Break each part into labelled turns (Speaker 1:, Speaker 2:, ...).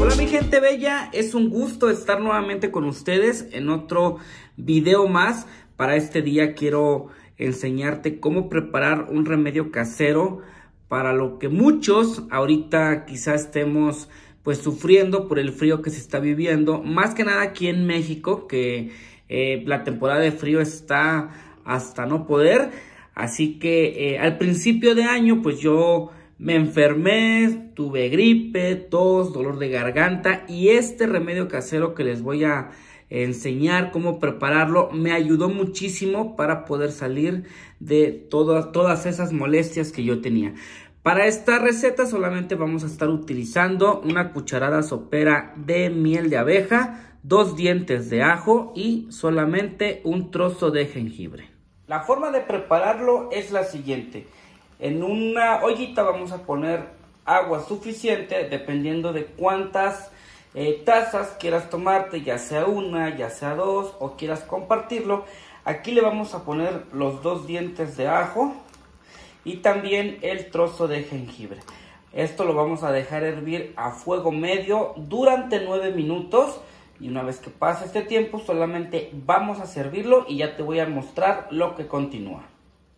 Speaker 1: Hola mi gente bella, es un gusto estar nuevamente con ustedes en otro video más. Para este día quiero enseñarte cómo preparar un remedio casero para lo que muchos ahorita quizás estemos pues sufriendo por el frío que se está viviendo, más que nada aquí en México, que eh, la temporada de frío está hasta no poder. Así que eh, al principio de año pues yo me enfermé, tuve gripe, tos, dolor de garganta y este remedio casero que les voy a enseñar cómo prepararlo me ayudó muchísimo para poder salir de todas esas molestias que yo tenía. Para esta receta solamente vamos a estar utilizando una cucharada sopera de miel de abeja, dos dientes de ajo y solamente un trozo de jengibre. La forma de prepararlo es la siguiente. En una ollita vamos a poner agua suficiente dependiendo de cuántas eh, tazas quieras tomarte, ya sea una, ya sea dos o quieras compartirlo. Aquí le vamos a poner los dos dientes de ajo y también el trozo de jengibre. Esto lo vamos a dejar hervir a fuego medio durante 9 minutos. Y una vez que pase este tiempo, solamente vamos a servirlo y ya te voy a mostrar lo que continúa.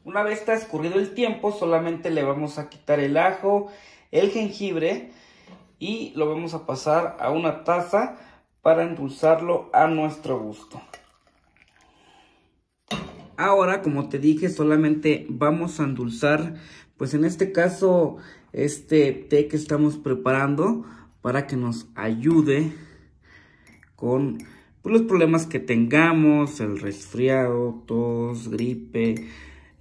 Speaker 1: Una vez transcurrido el tiempo, solamente le vamos a quitar el ajo, el jengibre y lo vamos a pasar a una taza para endulzarlo a nuestro gusto. Ahora, como te dije, solamente vamos a endulzar, pues en este caso, este té que estamos preparando para que nos ayude con pues, los problemas que tengamos, el resfriado, tos, gripe,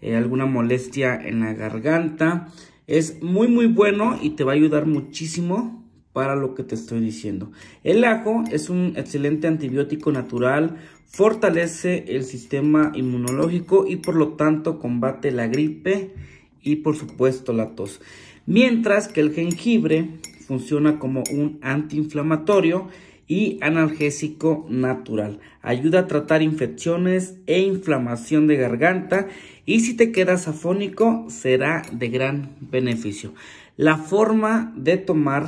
Speaker 1: eh, alguna molestia en la garganta. Es muy muy bueno y te va a ayudar muchísimo para lo que te estoy diciendo. El ajo es un excelente antibiótico natural, fortalece el sistema inmunológico y por lo tanto combate la gripe y por supuesto la tos. Mientras que el jengibre funciona como un antiinflamatorio y analgésico natural. Ayuda a tratar infecciones e inflamación de garganta y si te quedas afónico será de gran beneficio. La forma de tomar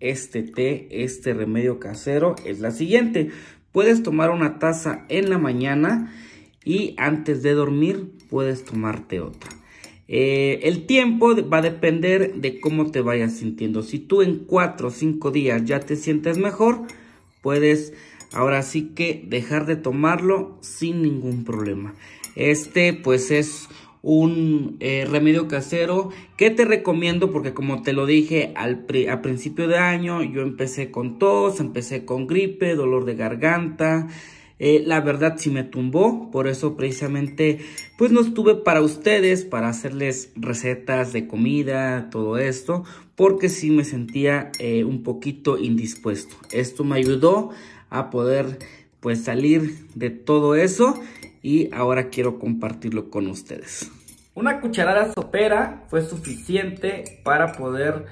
Speaker 1: este té, este remedio casero es la siguiente. Puedes tomar una taza en la mañana y antes de dormir puedes tomarte otra. Eh, el tiempo va a depender de cómo te vayas sintiendo. Si tú en 4 o 5 días ya te sientes mejor, puedes ahora sí que dejar de tomarlo sin ningún problema. Este pues es un eh, remedio casero que te recomiendo porque como te lo dije al a principio de año yo empecé con tos, empecé con gripe, dolor de garganta, eh, la verdad sí me tumbó, por eso precisamente pues no estuve para ustedes, para hacerles recetas de comida, todo esto, porque sí me sentía eh, un poquito indispuesto. Esto me ayudó a poder pues salir de todo eso y ahora quiero compartirlo con ustedes. Una cucharada sopera fue suficiente para poder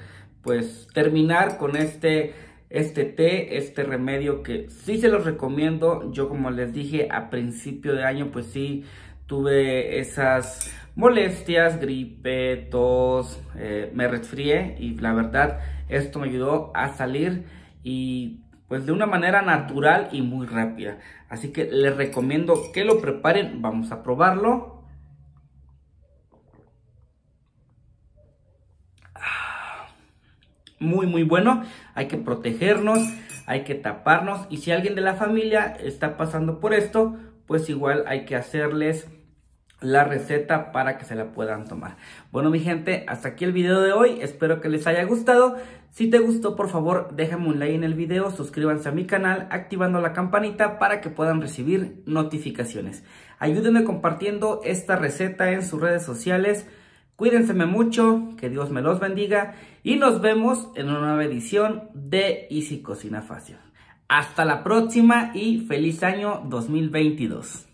Speaker 1: pues terminar con este este té, este remedio que sí se los recomiendo. Yo como les dije a principio de año, pues sí tuve esas molestias, gripe, tos, eh, me resfrié y la verdad esto me ayudó a salir y pues de una manera natural y muy rápida. Así que les recomiendo que lo preparen, vamos a probarlo muy muy bueno, hay que protegernos, hay que taparnos y si alguien de la familia está pasando por esto, pues igual hay que hacerles la receta para que se la puedan tomar. Bueno mi gente, hasta aquí el video de hoy, espero que les haya gustado. Si te gustó por favor déjame un like en el video, suscríbanse a mi canal activando la campanita para que puedan recibir notificaciones. Ayúdenme compartiendo esta receta en sus redes sociales Cuídense mucho, que Dios me los bendiga y nos vemos en una nueva edición de Easy Cocina Fácil. Hasta la próxima y feliz año 2022.